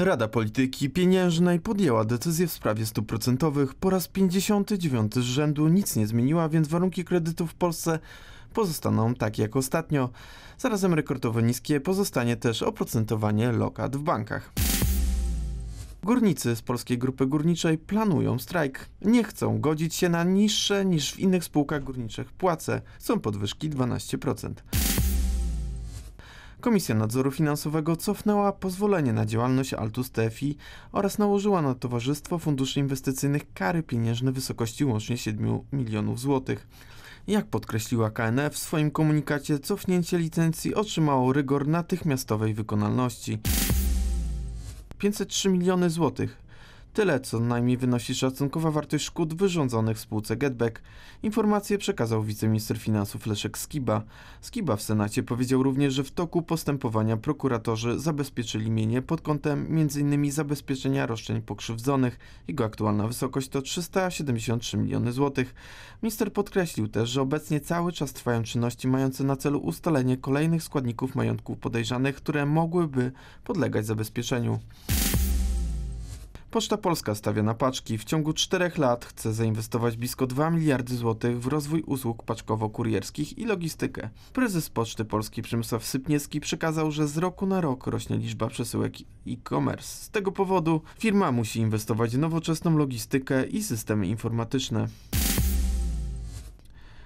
Rada Polityki Pieniężnej podjęła decyzję w sprawie stóp procentowych. Po raz 59 z rzędu nic nie zmieniła, więc warunki kredytów w Polsce pozostaną takie jak ostatnio. Zarazem rekordowo niskie pozostanie też oprocentowanie lokat w bankach. Górnicy z Polskiej Grupy Górniczej planują strajk. Nie chcą godzić się na niższe niż w innych spółkach górniczych płace. Są podwyżki 12%. Komisja Nadzoru Finansowego cofnęła pozwolenie na działalność Altus TFI oraz nałożyła na Towarzystwo Funduszy Inwestycyjnych kary pieniężne w wysokości łącznie 7 milionów złotych. Jak podkreśliła KNF w swoim komunikacie, cofnięcie licencji otrzymało rygor natychmiastowej wykonalności. 503 miliony złotych Tyle co najmniej wynosi szacunkowa wartość szkód wyrządzonych spółce GetBack. Informację przekazał wiceminister finansów Leszek Skiba. Skiba w Senacie powiedział również, że w toku postępowania prokuratorzy zabezpieczyli mienie pod kątem m.in. zabezpieczenia roszczeń pokrzywdzonych. Jego aktualna wysokość to 373 miliony złotych. Minister podkreślił też, że obecnie cały czas trwają czynności mające na celu ustalenie kolejnych składników majątków podejrzanych, które mogłyby podlegać zabezpieczeniu. Poczta Polska stawia na paczki. W ciągu czterech lat chce zainwestować blisko 2 miliardy złotych w rozwój usług paczkowo-kurierskich i logistykę. Prezes Poczty Polskiej Przemysław Sypniewski przekazał, że z roku na rok rośnie liczba przesyłek e-commerce. Z tego powodu firma musi inwestować w nowoczesną logistykę i systemy informatyczne.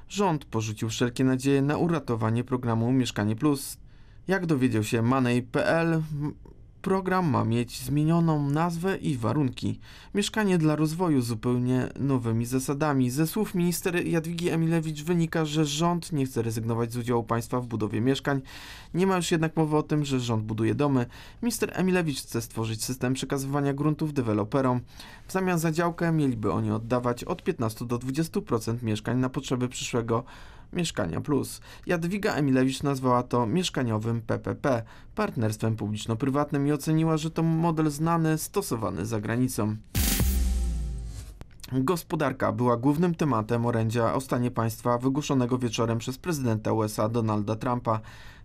Rząd porzucił wszelkie nadzieje na uratowanie programu Mieszkanie Plus. Jak dowiedział się Money.pl, Program ma mieć zmienioną nazwę i warunki. Mieszkanie dla rozwoju zupełnie nowymi zasadami. Ze słów minister Jadwigi Emilewicz wynika, że rząd nie chce rezygnować z udziału państwa w budowie mieszkań. Nie ma już jednak mowy o tym, że rząd buduje domy. Minister Emilewicz chce stworzyć system przekazywania gruntów deweloperom. W zamian za działkę mieliby oni oddawać od 15 do 20% mieszkań na potrzeby przyszłego Mieszkania Plus. Jadwiga Emilewicz nazwała to mieszkaniowym PPP, partnerstwem publiczno-prywatnym i oceniła, że to model znany, stosowany za granicą. Gospodarka była głównym tematem orędzia o stanie państwa wygłoszonego wieczorem przez prezydenta USA Donalda Trumpa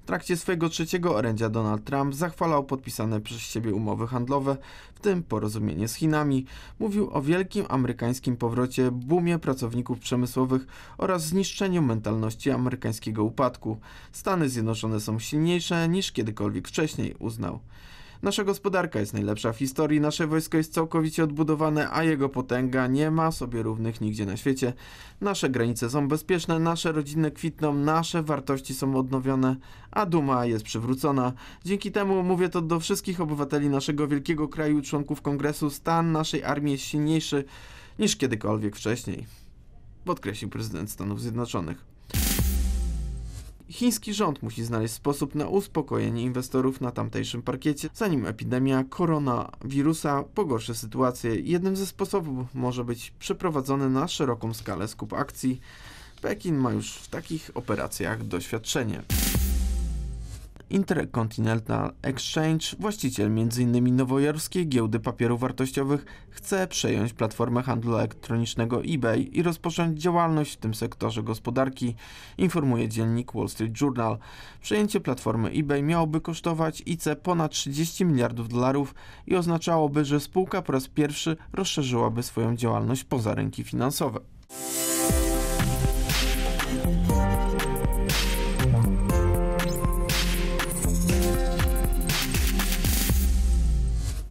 trakcie swojego trzeciego orędzia Donald Trump zachwalał podpisane przez siebie umowy handlowe, w tym porozumienie z Chinami. Mówił o wielkim amerykańskim powrocie, boomie pracowników przemysłowych oraz zniszczeniu mentalności amerykańskiego upadku. Stany Zjednoczone są silniejsze niż kiedykolwiek wcześniej, uznał. Nasza gospodarka jest najlepsza w historii, nasze wojsko jest całkowicie odbudowane, a jego potęga nie ma sobie równych nigdzie na świecie. Nasze granice są bezpieczne, nasze rodziny kwitną, nasze wartości są odnowione, a duma jest przywrócona. Dzięki temu mówię to do wszystkich obywateli naszego wielkiego kraju, członków kongresu, stan naszej armii jest silniejszy niż kiedykolwiek wcześniej. Podkreślił prezydent Stanów Zjednoczonych. Chiński rząd musi znaleźć sposób na uspokojenie inwestorów na tamtejszym parkiecie, zanim epidemia koronawirusa pogorszy sytuację. Jednym ze sposobów może być przeprowadzony na szeroką skalę skup akcji. Pekin ma już w takich operacjach doświadczenie. Intercontinental Exchange, właściciel m.in. nowojorskiej giełdy papierów wartościowych, chce przejąć platformę handlu elektronicznego eBay i rozpocząć działalność w tym sektorze gospodarki, informuje dziennik Wall Street Journal. Przejęcie platformy eBay miałoby kosztować IC ponad 30 miliardów dolarów i oznaczałoby, że spółka po raz pierwszy rozszerzyłaby swoją działalność poza rynki finansowe.